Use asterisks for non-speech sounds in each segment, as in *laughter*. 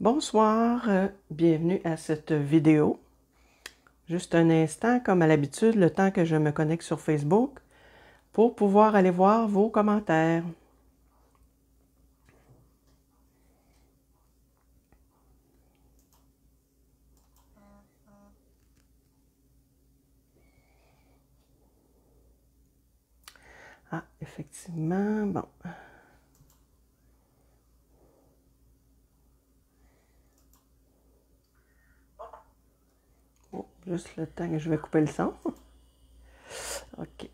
Bonsoir, euh, bienvenue à cette vidéo. Juste un instant, comme à l'habitude, le temps que je me connecte sur Facebook pour pouvoir aller voir vos commentaires. Ah, effectivement, bon. Juste le temps que je vais couper le sang. *laughs* OK.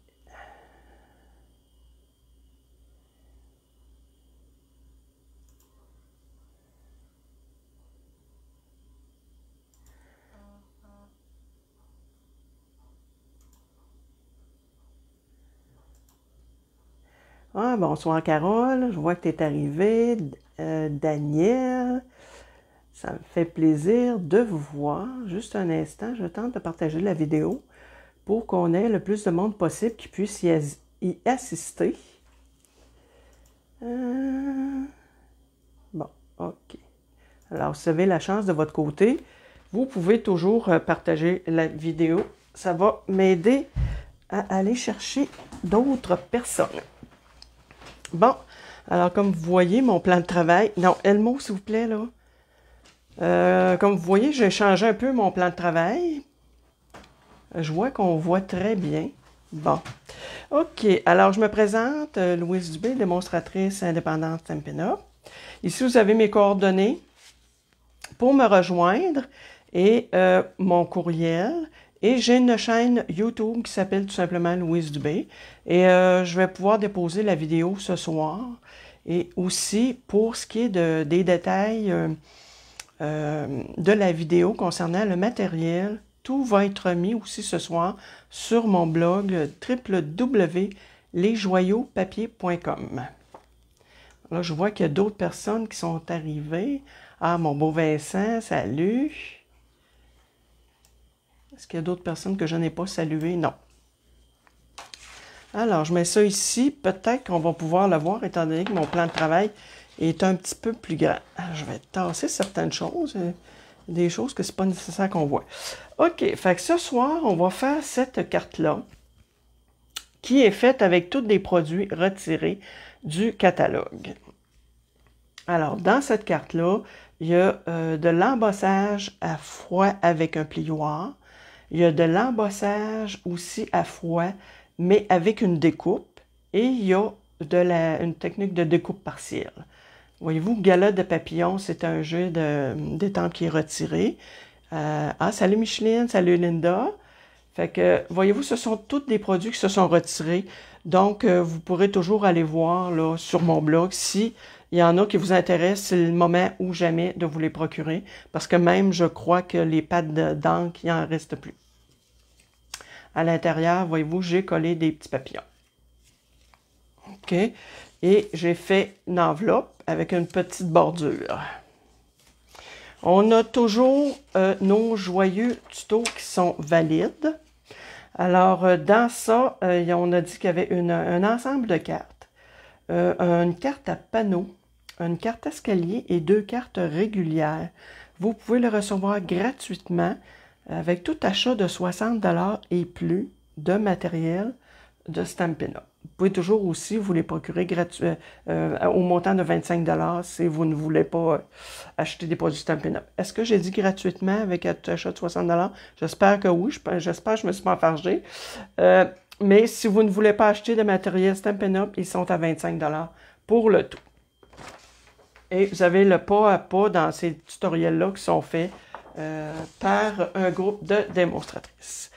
Ah, bonsoir Carole, je vois que tu es arrivée. Euh, Daniel, ça me fait plaisir de vous voir. Juste un instant, je tente de partager la vidéo pour qu'on ait le plus de monde possible qui puisse y, assister. Euh, bon, OK. Alors, si vous avez la chance de votre côté, vous pouvez toujours euh, partager la vidéo. Ça va m'aider à aller chercher d'autres personnes. Bon, alors comme vous voyez, mon plan de travail. Non, Elmo, s'il vous plaît, là. Euh, comme vous voyez, j'ai changé un peu mon plan de travail. Je vois qu'on voit très bien. Bon. OK. Alors, je me présente, euh, Louise Dubé, démonstratrice indépendante Tempina. Ici, vous avez mes coordonnées pour me rejoindre et euh, mon courriel. Et j'ai une chaîne YouTube qui s'appelle tout simplement Louise Dubé. Et je vais pouvoir déposer la vidéo ce soir. Et aussi, pour ce qui est des détails... Euh, de la vidéo concernant le matériel. Tout va être mis aussi ce soir sur mon blog www.lesjoyauxpapier.com. Là, je vois qu'il y a d'autres personnes qui sont arrivées. Ah, mon beau Vincent, salut. Est-ce qu'il y a d'autres personnes que je n'ai pas saluées? Non. Alors, je mets ça ici. Peut-être qu'on va pouvoir le voir étant donné que mon plan de travail est un petit peu plus grand. Ah, je vais tasser certaines choses, euh, des choses que c'est pas nécessaire qu'on voit. OK, fait ce soir, on va faire cette carte-là qui est faite avec tous les produits retirés du catalogue. Alors, dans cette carte-là, il y a euh, de l'embossage à froid avec un plioir. Il y a de l'embossage aussi à froid, mais avec une découpe. Et il y a de une technique de découpe partielle. Voyez-vous, Gala de papillons, c'est un jeu temps qui est retiré. Euh, ah, salut Micheline, salut Linda. Fait que, voyez-vous, ce sont tous des produits qui se sont retirés. Donc, euh, vous pourrez toujours aller voir là, sur mon blog si il y en a qui vous intéressent, c'est le moment ou jamais de vous les procurer. Parce que même, je crois que les pattes d'encre, il en reste plus. À l'intérieur, voyez-vous, j'ai collé des petits papillons. OK et j'ai fait une enveloppe avec une petite bordure. On a toujours euh, nos joyeux tutos qui sont valides. Alors, euh, dans ça, euh, on a dit qu'il y avait un ensemble de cartes. une carte à panneau, une carte escalier et deux cartes régulières. Vous pouvez le recevoir gratuitement avec tout achat de 60 et plus de matériel de Stampin' Up. Vous pouvez toujours aussi vous les procurer euh, euh, au montant de 25 si vous ne voulez pas euh, acheter des produits Stampin' Up. Est-ce que j'ai dit gratuitement avec un achat de 60 J'espère que oui. J'espère que je me suis pas enfargé. mais si vous ne voulez pas acheter de matériel Stampin' Up, ils sont à 25 pour le tout. Et vous avez le pas à pas dans ces tutoriels-là qui sont faits par un groupe de démonstratrices.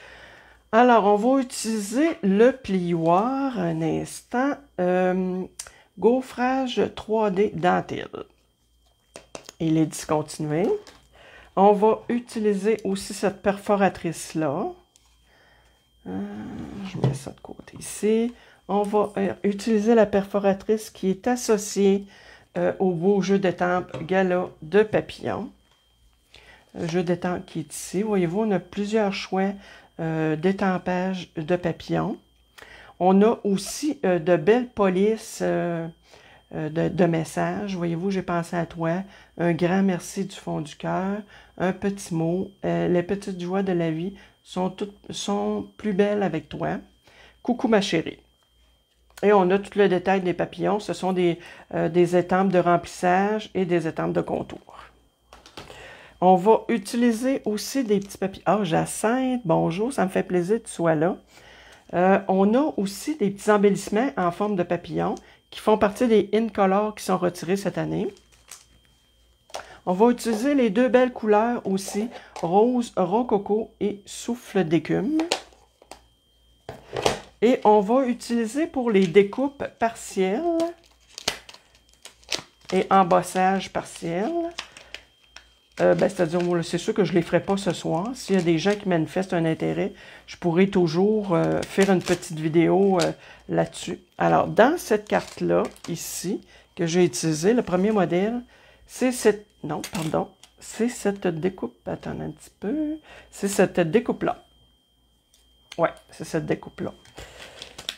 Alors, on va utiliser le plioir un instant. Euh, gaufrage 3D dentelle. Il est discontinué. On va utiliser aussi cette perforatrice-là. Euh, je mets ça de côté ici. On va euh, utiliser la perforatrice qui est associée au beau jeu tempe Gala de papillon. Le jeu tempe qui est ici. Voyez-vous, on a plusieurs choix euh, d'étampage de papillons. On a aussi euh, de belles polices euh, de, messages. Voyez-vous, j'ai pensé à toi. Un grand merci du fond du cœur. Un petit mot. les petites joies de la vie sont, toutes, sont plus belles avec toi. Coucou ma chérie. Et on a tout le détail des papillons. Ce sont des, des étampes de remplissage et des étampes de contour. On va utiliser aussi des petits papillons. Ah, Jacinthe, bonjour, ça me fait plaisir que tu sois là. Euh, on a aussi des petits embellissements en forme de papillon qui font partie des incolores qui sont retirés cette année. On va utiliser les deux belles couleurs aussi, rose rococo et souffle d'écume. Et on va utiliser pour les découpes partielles et embossage partiel euh, ben, c'est-à-dire, c'est sûr que je ne les ferai pas ce soir. S'il y a des gens qui manifestent un intérêt, je pourrais toujours euh, faire une petite vidéo euh, là-dessus. Alors, dans cette carte-là, ici, que j'ai utilisée, le premier modèle, c'est cette... Non, pardon. C'est cette découpe... Attends un petit peu. C'est cette découpe-là. Ouais, c'est cette découpe-là.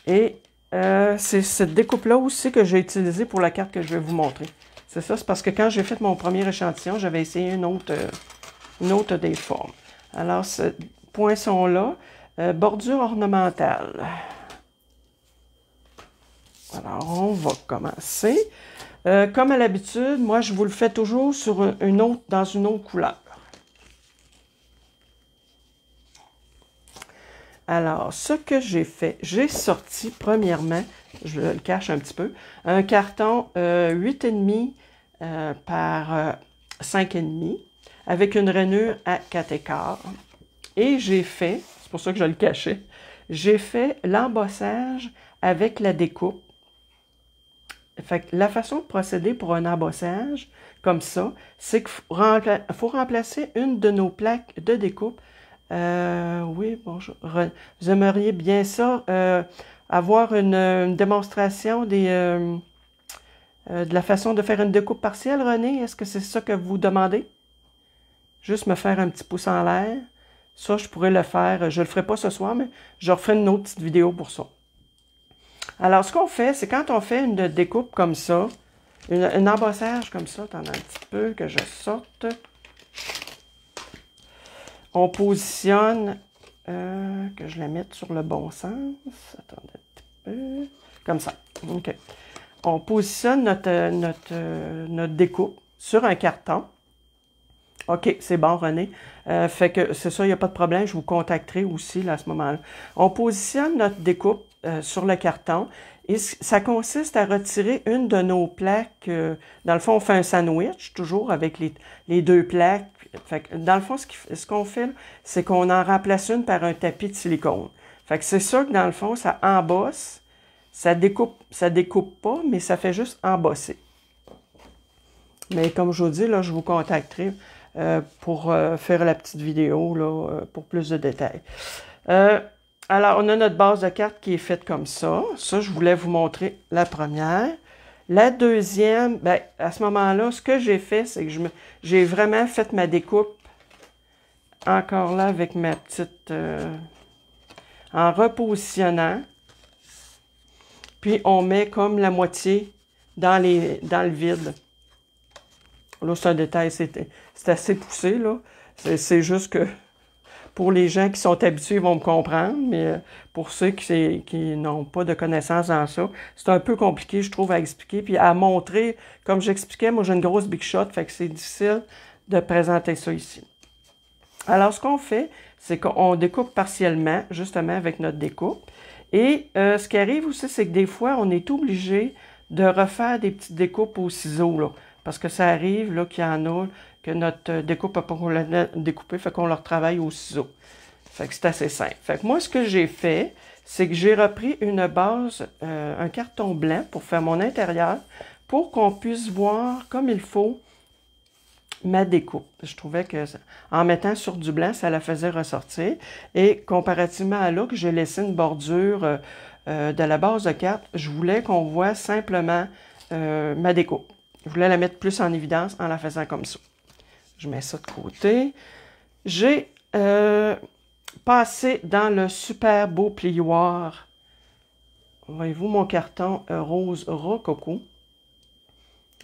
Et c'est cette découpe-là aussi que j'ai utilisée pour la carte que je vais vous montrer. C'est ça, c'est parce que quand j'ai fait mon premier échantillon, j'avais essayé une autre, euh, une des formes. Alors, ce poinçon-là, euh, bordure ornementale. Alors, on va commencer. Euh, comme à l'habitude, moi, je vous le fais toujours sur une autre, dans une autre couleur. Alors, ce que j'ai fait, j'ai sorti, premièrement, je le cache un petit peu, un carton 8,5 euh, euh, par 5,5 euh, avec une rainure à écarts. Et j'ai fait, c'est pour ça que je le cachais, j'ai fait l'embossage avec la découpe. Fait la façon de procéder pour un embossage comme ça, c'est qu'il faut remplacer une de nos plaques de découpe euh, oui, bonjour. Vous aimeriez bien ça, euh, avoir une, démonstration euh, euh, de la façon de faire une découpe partielle, René. Est-ce que c'est ça que vous demandez? Juste me faire un petit pouce en l'air. Ça, je pourrais le faire. Je le ferai pas ce soir, mais je referai une autre petite vidéo pour ça. Alors, ce qu'on fait, c'est quand on fait une découpe comme ça, un embossage comme ça, as un petit peu que je sorte. On positionne, euh, que je la mette sur le bon sens. Attendez peu. Comme ça. OK. On positionne notre, notre, notre découpe sur un carton. OK, c'est bon, René. Euh, fait que c'est ça, il n'y a pas de problème. Je vous contacterai aussi là, à ce moment-là. On positionne notre découpe euh, sur le carton et ça consiste à retirer une de nos plaques. dans le fond, on fait un sandwich, toujours avec les, les deux plaques fait dans le fond, ce qu'on fait, c'est qu'on en remplace une par un tapis de silicone. c'est sûr que dans le fond, ça embosse, ça découpe, ça découpe pas, mais ça fait juste embosser. Mais comme je vous dis, là, je vous contacterai euh, pour euh, faire la petite vidéo là, euh, pour plus de détails. alors, on a notre base de carte qui est faite comme ça. Ça, je voulais vous montrer la première. La deuxième, ben, à ce moment-là, ce que j'ai fait, c'est que j'ai vraiment fait ma découpe encore là avec ma petite... Euh, en repositionnant. Puis on met comme la moitié dans, les, dans le vide. Là, c'est un détail, c'est assez poussé, là. C'est juste que pour les gens qui sont habitués, ils vont me comprendre, mais euh, pour ceux qui, n'ont pas de connaissances dans ça, c'est un peu compliqué, je trouve, à expliquer. Puis à montrer, comme j'expliquais, moi j'ai une grosse big shot, fait que c'est difficile de présenter ça ici. Alors, ce qu'on fait, c'est qu'on découpe partiellement, justement, avec notre découpe. Et euh, ce qui arrive aussi, c'est que des fois, on est obligé de refaire des petites découpes au ciseau, là, parce que ça arrive là, qu'il y en a que notre euh, découpe qu'on l'a découper, fait qu'on le retravaille au ciseau. Fait que c'est assez simple. Fait que moi, ce que j'ai fait, c'est que j'ai repris une base, euh, un carton blanc pour faire mon intérieur, pour qu'on puisse voir comme il faut ma découpe. Je trouvais que en mettant sur du blanc, ça la faisait ressortir. Et comparativement à là, que j'ai laissé une bordure euh, de la base de carte, je voulais qu'on voit simplement ma découpe. Je voulais la mettre plus en évidence en la faisant comme ça. Je mets ça de côté. J'ai euh, passé dans le super beau plioir, voyez-vous, mon carton euh, rose rococo.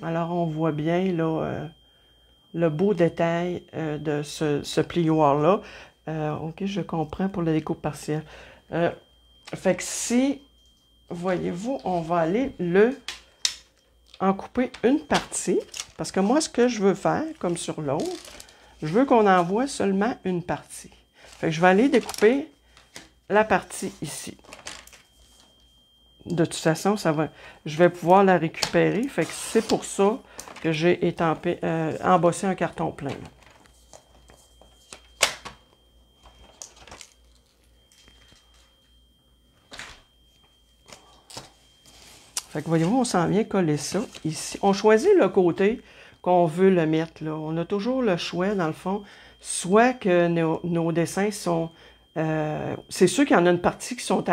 Alors, on voit bien là, euh, le beau détail de ce, plioir-là. OK, je comprends pour la découpe partielle. fait que si, voyez-vous, on va aller le en couper une partie, parce que moi, ce que je veux faire, comme sur l'autre, je veux qu'on envoie seulement une partie. Fait que je vais aller découper la partie ici. De toute façon, ça va, je vais pouvoir la récupérer. Fait que c'est pour ça que j'ai euh, embossé un carton plein. Fait voyez-vous, on s'en vient coller ça ici. On choisit le côté qu'on veut le mettre. On a toujours le choix, dans le fond, soit que nos, dessins sont... Euh, c'est sûr qu'il y en a une partie qui sont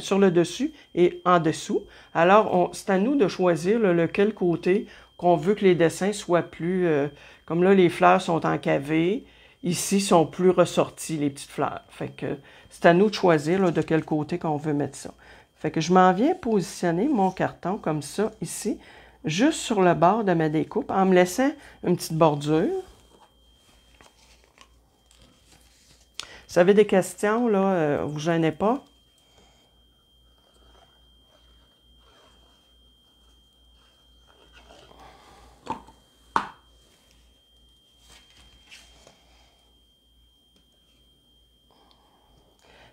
sur le dessus et en dessous. Alors, c'est à nous de choisir lequel côté qu'on veut que les dessins soient plus... Euh, comme là, les fleurs sont encavées. Ici, sont plus ressorties, les petites fleurs. Fait que c'est à nous de choisir de quel côté qu'on veut mettre ça. Fait que je m'en viens positionner mon carton comme ça, ici, juste sur le bord de ma découpe, en me laissant une petite bordure. Si vous avez des questions, là, euh, vous gênez pas.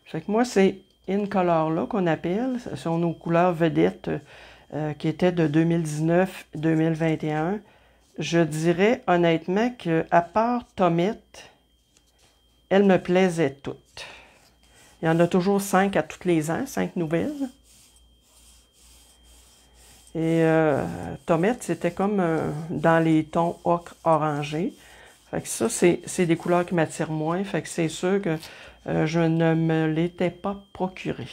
Fait que moi, c'est couleur là qu'on appelle, ce sont nos couleurs vedettes euh, qui étaient de 2019-2021. Je dirais honnêtement que à part Tomette, elles me plaisaient toutes. Il y en a toujours cinq à tous les ans, cinq nouvelles. Et euh, Tomette, c'était comme euh, dans les tons ocre orangé. Fait que ça, c'est des couleurs qui m'attirent moins. Fait que c'est sûr que euh, je ne me l'étais pas procuré.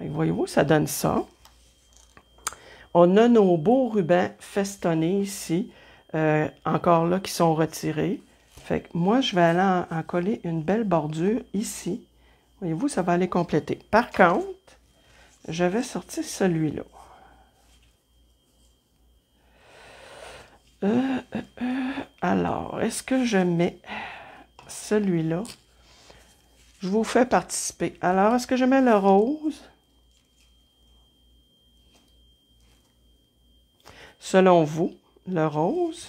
Voyez-vous, ça donne ça. On a nos beaux rubans festonnés ici, euh, encore là, qui sont retirés. Fait que moi, je vais aller en, coller une belle bordure ici. Voyez-vous, ça va aller compléter. Par contre, je vais sortir celui-là. Euh, alors, est-ce que je mets celui-là je vous fais participer. Alors, est-ce que je mets le rose? Selon vous, le rose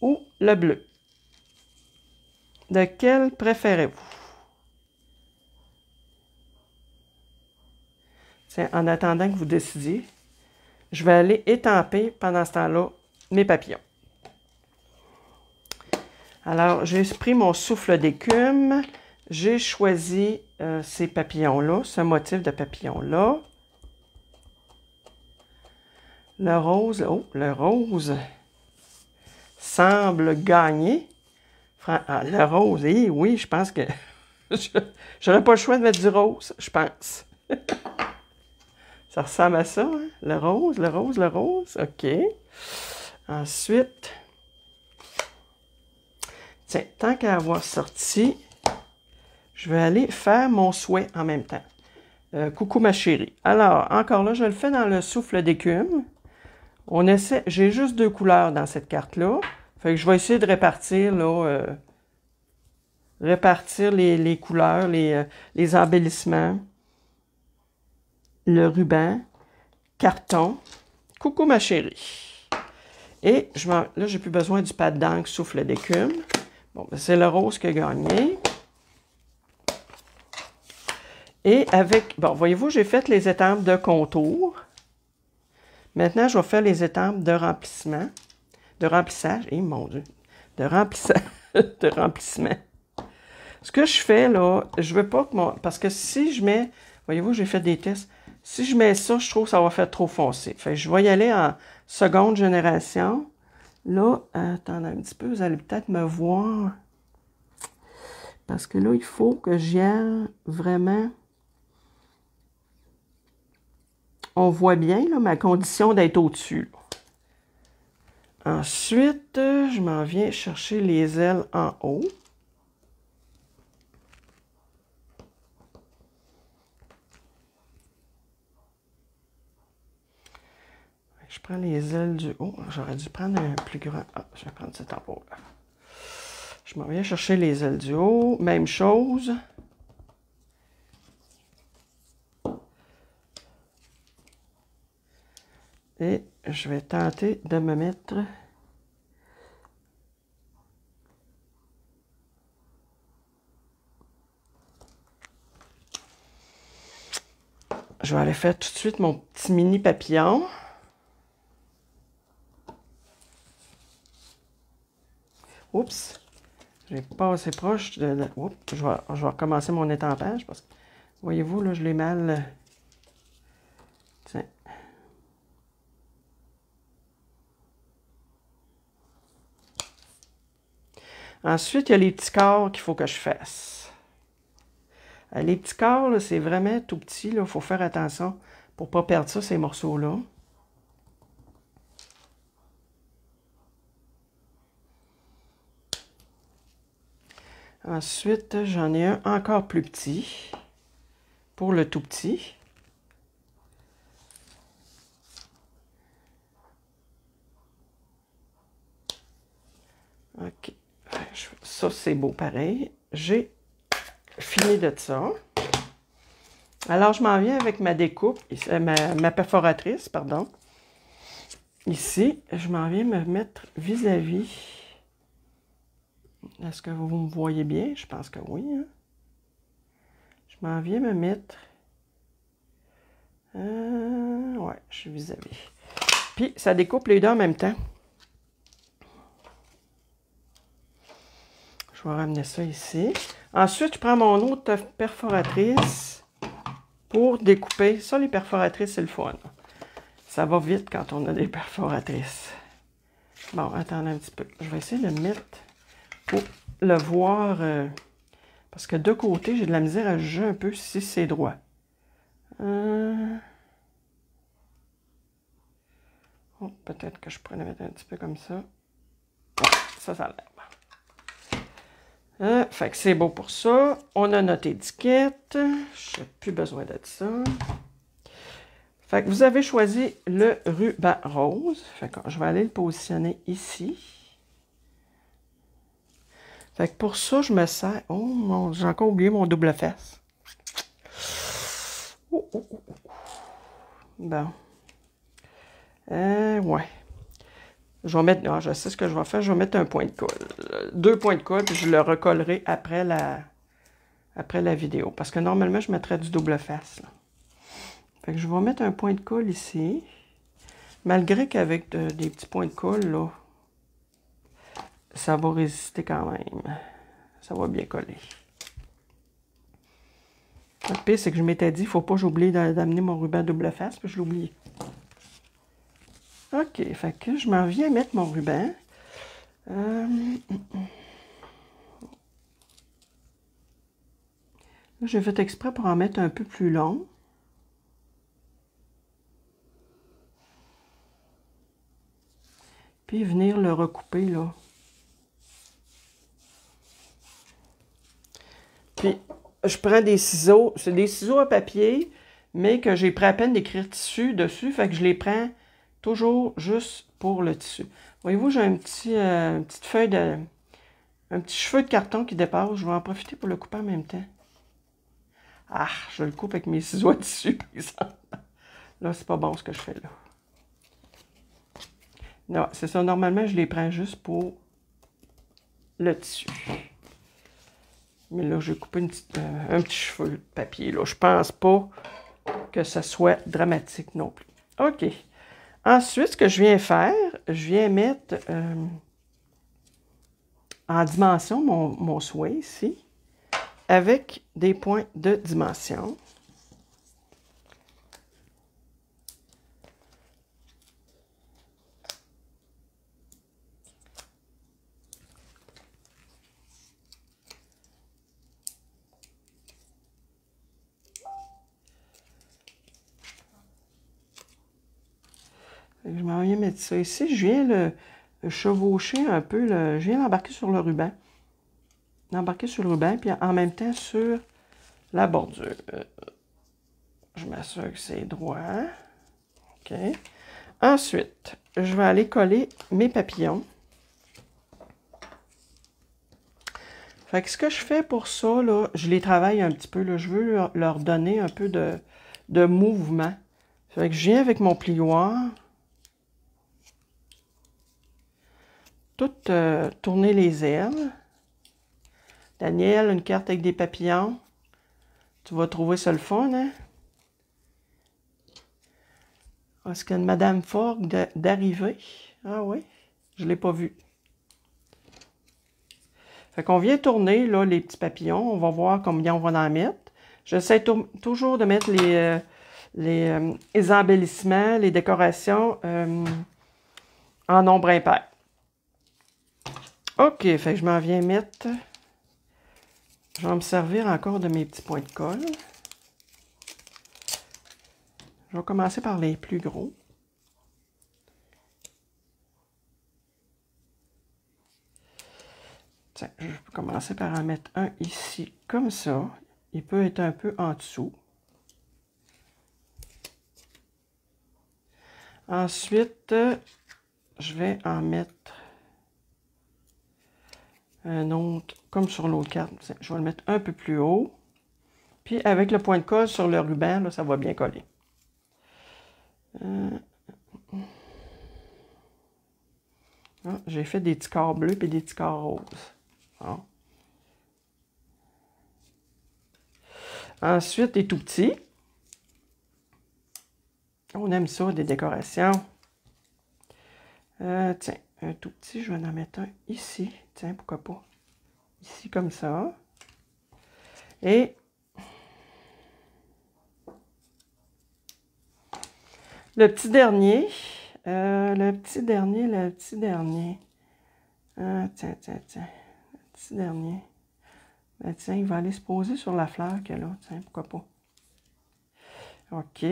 ou le bleu? De quel préférez-vous? en attendant que vous décidiez, je vais aller étamper pendant ce temps-là mes papillons. Alors, j'ai pris mon souffle d'écume j'ai choisi euh, ces papillons-là, ce motif de papillon-là. Le rose, oh, le rose semble gagner. Ah, le rose, eh oui, je pense que *laughs* j'aurais pas le choix de mettre du rose, je pense. ça ressemble à ça, hein? le rose, le rose, le rose, ok. Ensuite, tiens, tant qu'à avoir sorti, je vais aller faire mon souhait en même temps. Euh, coucou ma chérie. Alors, encore là, je le fais dans le souffle d'écume. On essaie, j'ai juste deux couleurs dans cette carte-là. Fait que je vais essayer de répartir, là, euh, répartir les, couleurs, euh, les, embellissements, le ruban, carton. Coucou ma chérie. Et je là, j'ai plus besoin du pad d'encre souffle d'écume. Bon, ben, c'est le rose qui a gagné. Et avec, bon, voyez-vous, j'ai fait les étapes de contour. Maintenant, je vais faire les étapes de remplissement, de remplissage, et eh, mon Dieu, de remplissage, *laughs* de remplissement. Ce que je fais là, je veux pas que mon, parce que si je mets, voyez-vous, j'ai fait des tests. Si je mets ça, je trouve que ça va faire trop foncé. Fait je vais y aller en seconde génération. Là, attendez un petit peu, vous allez peut-être me voir. Parce que là, il faut que j'y aille vraiment. on voit bien ma condition d'être au-dessus. Ensuite, je m'en viens chercher les ailes en haut. Je prends les ailes du haut. J'aurais dû prendre un plus grand. Ah, je vais prendre cet en Je m'en viens chercher les ailes du haut. Même chose. je vais tenter de me mettre je vais aller faire tout de suite mon petit mini papillon. Oups, n'ai pas assez proche de... la... je vais, je vais recommencer mon étampage parce que, voyez-vous, là, je l'ai mal... Ensuite, il y a les petits corps qu'il faut que je fasse. Euh, les petits corps, c'est vraiment tout petit. Il faut faire attention pour ne pas perdre ça, ces morceaux-là. Ensuite, j'en ai un encore plus petit pour le tout petit. OK ça, c'est beau pareil. J'ai fini de ça. Alors, je m'en viens avec ma découpe, euh, ma, perforatrice, pardon. Ici, je m'en viens me mettre vis-à-vis. Est-ce que vous me voyez bien? Je pense que oui. Hein. Je m'en viens me mettre. Euh, ouais, je suis vis-à-vis. Puis, ça découpe les deux en même temps. Je vais ramener ça ici. Ensuite, je prends mon autre perforatrice pour découper. Ça, les perforatrices, c'est le fun. Ça va vite quand on a des perforatrices. Bon, attendez un petit peu. Je vais essayer de le mettre pour le voir. Euh, parce que de côté, j'ai de la misère à juger un peu si c'est droit. Euh, oh, peut-être que je pourrais le mettre un petit peu comme ça. Oh, ça, ça l'air. Euh, fait que c'est beau pour ça. On a notre étiquette. Je n'ai plus besoin de ça. Fait que vous avez choisi le ruban rose. Fait que je vais aller le positionner ici. Fait que pour ça, je me sers... Oh, mon... j'ai encore oublié mon double fesse. Oh, oh, oh, oh. Bon. Euh, ouais. Je vais mettre, non, ah, je sais ce que je vais faire, je vais mettre un point de colle. Deux points de colle, puis je le recollerai après la, après la vidéo. Parce que normalement, je mettrais du double face. je vais mettre un point de colle ici. Malgré qu'avec des petits points de colle, ça va résister quand même. Ça va bien coller. Le pire, c'est que je m'étais dit, il ne faut pas j'oublie d'amener mon ruban double face, puis je l'oublie. OK, fait que je m'en viens mettre mon ruban. Euh, je J'ai fait exprès pour en mettre un peu plus long. Puis venir le recouper là. Puis je prends des ciseaux, c'est des ciseaux à papier, mais que j'ai pris à peine d'écrire tissu dessus, fait que je les prends Toujours juste pour le tissu. Voyez-vous, j'ai un petit, euh, une petite feuille de... Un petit cheveu de carton qui dépasse. Je vais en profiter pour le couper en même temps. Ah, je le coupe avec mes ciseaux de tissu, Là, c'est pas bon ce que je fais là. Non, c'est ça. Normalement, je les prends juste pour le tissu. Mais là, je coupé euh, un petit cheveu de papier. Là. Je pense pas que ça soit dramatique non plus. OK. Ensuite, ce que je viens faire, je viens mettre euh, en dimension mon souhait ici avec des points de dimension. mettre ça ici. Je viens le chevaucher un peu. je viens l'embarquer sur le ruban. L'embarquer sur le ruban, puis en même temps sur la bordure. Euh, je m'assure que c'est droit. OK. Ensuite, je vais aller coller mes papillons. Fait ce que je fais pour ça, je les travaille un petit peu. Je veux leur donner un peu de, mouvement. Fait je viens avec mon plioir. toutes euh, tourner les ailes. Daniel, une carte avec des papillons. Tu vas trouver ça le fond. hein? Est-ce qu'il y a une Madame Ford d'arriver? Ah oui, je ne l'ai pas vue. Fait qu'on vient tourner là, les petits papillons. On va voir combien on va en mettre. J'essaie toujours de mettre les, euh, euh, embellissements, les décorations en nombre impair. OK, fait que je m'en viens mettre... Je vais me servir encore de mes petits points de colle. Je vais commencer par les plus gros. Tiens, je vais commencer par en mettre un ici, comme ça. Il peut être un peu en dessous. Ensuite, je vais en mettre un autre, comme sur l'autre carte, je vais le mettre un peu plus haut. Puis avec le point de colle sur le ruban, ça va bien coller. Euh, ah, j'ai fait des petits corps bleus et des petits corps roses. Ah. Ensuite, des tout petits. On aime ça, des décorations. Euh, tiens, un tout petit, je vais en mettre un ici. Tiens, pourquoi pas. Ici, comme ça. Et le petit dernier, euh, le petit dernier, le petit dernier. Ah, tiens, tiens, tiens. Le petit dernier. Ben, tiens, il va aller se poser sur la fleur qu'elle a. Tiens, pourquoi pas. OK.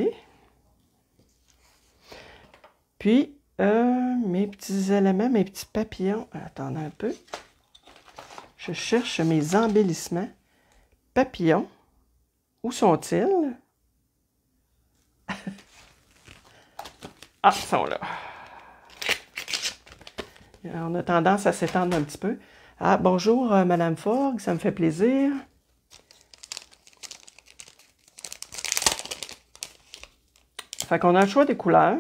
Puis, euh, mes petits éléments, mes petits papillons. Attendez un peu. Je cherche mes embellissements. Papillons. Où sont-ils? ah, ils sont là. On a tendance à s'étendre un petit peu. Ah, bonjour, euh, Madame Fogg, ça me fait plaisir. Fait qu'on a le choix des couleurs.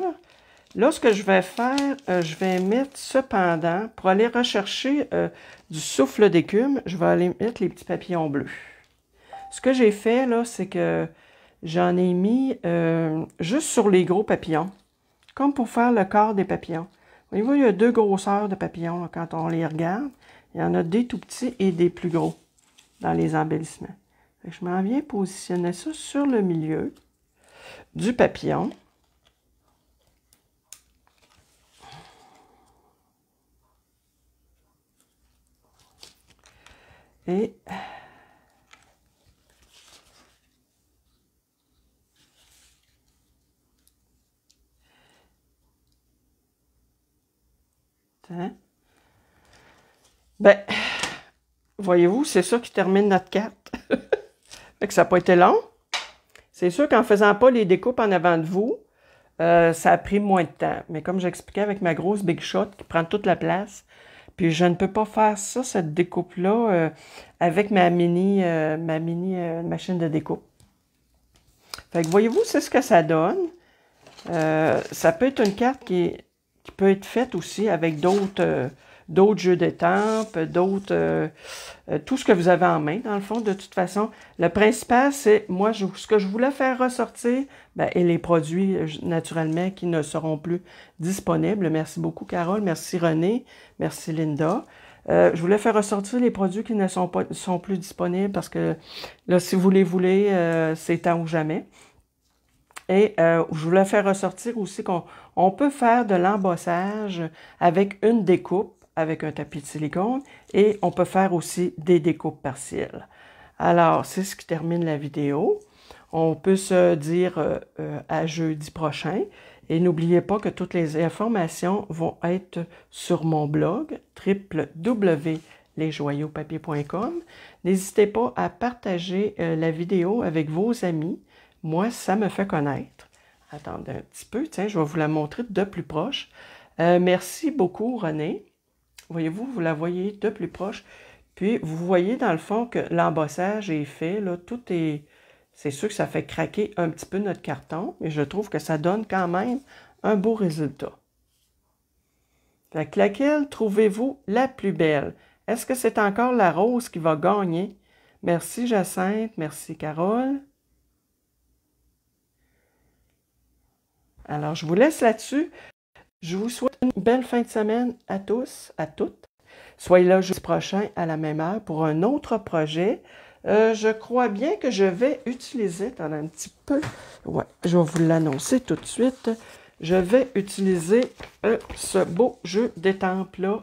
Là, ce que je vais faire, euh, je vais mettre cependant, pour aller rechercher euh, du souffle d'écume, je vais aller mettre les petits papillons bleus. Ce que j'ai fait, là, c'est que j'en ai mis euh, juste sur les gros papillons, comme pour faire le corps des papillons. voyez il y a deux grosseurs de papillons quand on les regarde. Il y en a des tout petits et des plus gros dans les embellissements. je m'en viens positionner ça sur le milieu du papillon. Et hein? Ben, voyez-vous, c'est ça qui termine notre carte. Mais *laughs* que ça n'a pas été long. C'est sûr qu'en faisant pas les découpes en avant de vous, euh, ça a pris moins de temps. Mais comme j'expliquais avec ma grosse Big Shot qui prend toute la place, puis je ne peux pas faire ça, cette découpe-là, euh, avec ma mini, euh, ma mini euh, machine de découpe. Fait que voyez-vous, c'est ce que ça donne. ça peut être une carte qui peut être faite aussi avec d'autres d'autres jeux d'étampes, d'autres... Euh, euh, tout ce que vous avez en main, dans le fond, de toute façon. Le principal, c'est, moi, je, ce que je voulais faire ressortir, ben, et les produits, euh, naturellement, qui ne seront plus disponibles. Merci beaucoup, Carole. Merci, René. Merci, Linda. je voulais faire ressortir les produits qui ne sont, pas, sont plus disponibles parce que, là, si vous les voulez, c'est temps ou jamais. Et je voulais faire ressortir aussi qu'on on peut faire de l'embossage avec une découpe avec un tapis de silicone et on peut faire aussi des découpes partielles. Alors, c'est ce qui termine la vidéo. On peut se dire euh, euh, à jeudi prochain. Et n'oubliez pas que toutes les informations vont être sur mon blog www.lesjoyauxpapier.com. N'hésitez pas à partager euh, la vidéo avec vos amis. Moi, ça me fait connaître. Attendez un petit peu, tiens, je vais vous la montrer de plus proche. merci beaucoup, René voyez-vous, vous la voyez de plus proche. Puis, vous voyez dans le fond que l'embossage est fait, là, tout est... C'est sûr que ça fait craquer un petit peu notre carton, mais je trouve que ça donne quand même un beau résultat. laquelle trouvez-vous la plus belle? Est-ce que c'est encore la rose qui va gagner? Merci Jacinthe, merci Carole. Alors, je vous laisse là-dessus. Je vous souhaite Belle fin de semaine à tous, à toutes. Soyez là jeudi prochain à la même heure pour un autre projet. Euh, je crois bien que je vais utiliser, attendez un petit peu, ouais, je vais vous l'annoncer tout de suite. Je vais utiliser euh, ce beau jeu d'étampes-là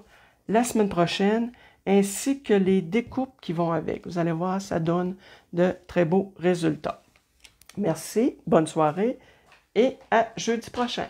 la semaine prochaine, ainsi que les découpes qui vont avec. Vous allez voir, ça donne de très beaux résultats. Merci, bonne soirée et à jeudi prochain.